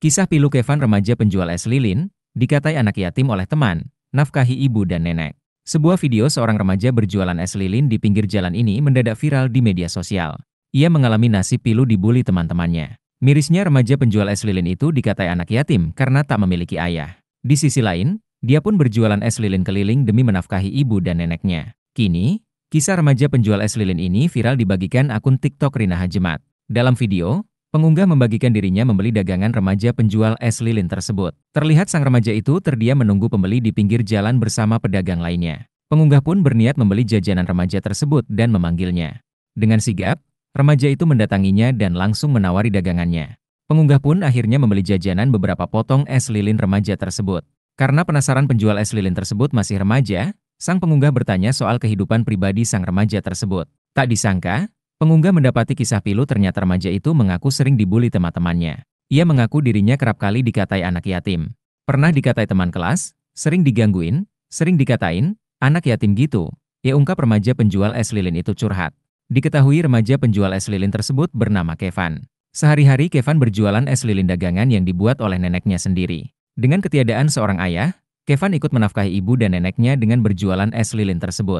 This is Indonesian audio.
Kisah pilu Kevin remaja penjual es lilin, dikatai anak yatim oleh teman, nafkahi ibu dan nenek. Sebuah video seorang remaja berjualan es lilin di pinggir jalan ini mendadak viral di media sosial. Ia mengalami nasib pilu dibully teman-temannya. Mirisnya remaja penjual es lilin itu dikatai anak yatim karena tak memiliki ayah. Di sisi lain, dia pun berjualan es lilin keliling demi menafkahi ibu dan neneknya. Kini, kisah remaja penjual es lilin ini viral dibagikan akun TikTok Rina Hajemat. Dalam video, Pengunggah membagikan dirinya membeli dagangan remaja penjual es lilin tersebut. Terlihat sang remaja itu terdiam menunggu pembeli di pinggir jalan bersama pedagang lainnya. Pengunggah pun berniat membeli jajanan remaja tersebut dan memanggilnya. Dengan sigap, remaja itu mendatanginya dan langsung menawari dagangannya. Pengunggah pun akhirnya membeli jajanan beberapa potong es lilin remaja tersebut. Karena penasaran penjual es lilin tersebut masih remaja, sang pengunggah bertanya soal kehidupan pribadi sang remaja tersebut. Tak disangka, Pengunggah mendapati kisah pilu ternyata remaja itu mengaku sering dibully teman-temannya. Ia mengaku dirinya kerap kali dikatai anak yatim. Pernah dikatai teman kelas, sering digangguin, sering dikatain, anak yatim gitu. Ia ungkap remaja penjual es lilin itu curhat. Diketahui remaja penjual es lilin tersebut bernama Kevan. Sehari-hari Kevan berjualan es lilin dagangan yang dibuat oleh neneknya sendiri. Dengan ketiadaan seorang ayah, Kevan ikut menafkahi ibu dan neneknya dengan berjualan es lilin tersebut.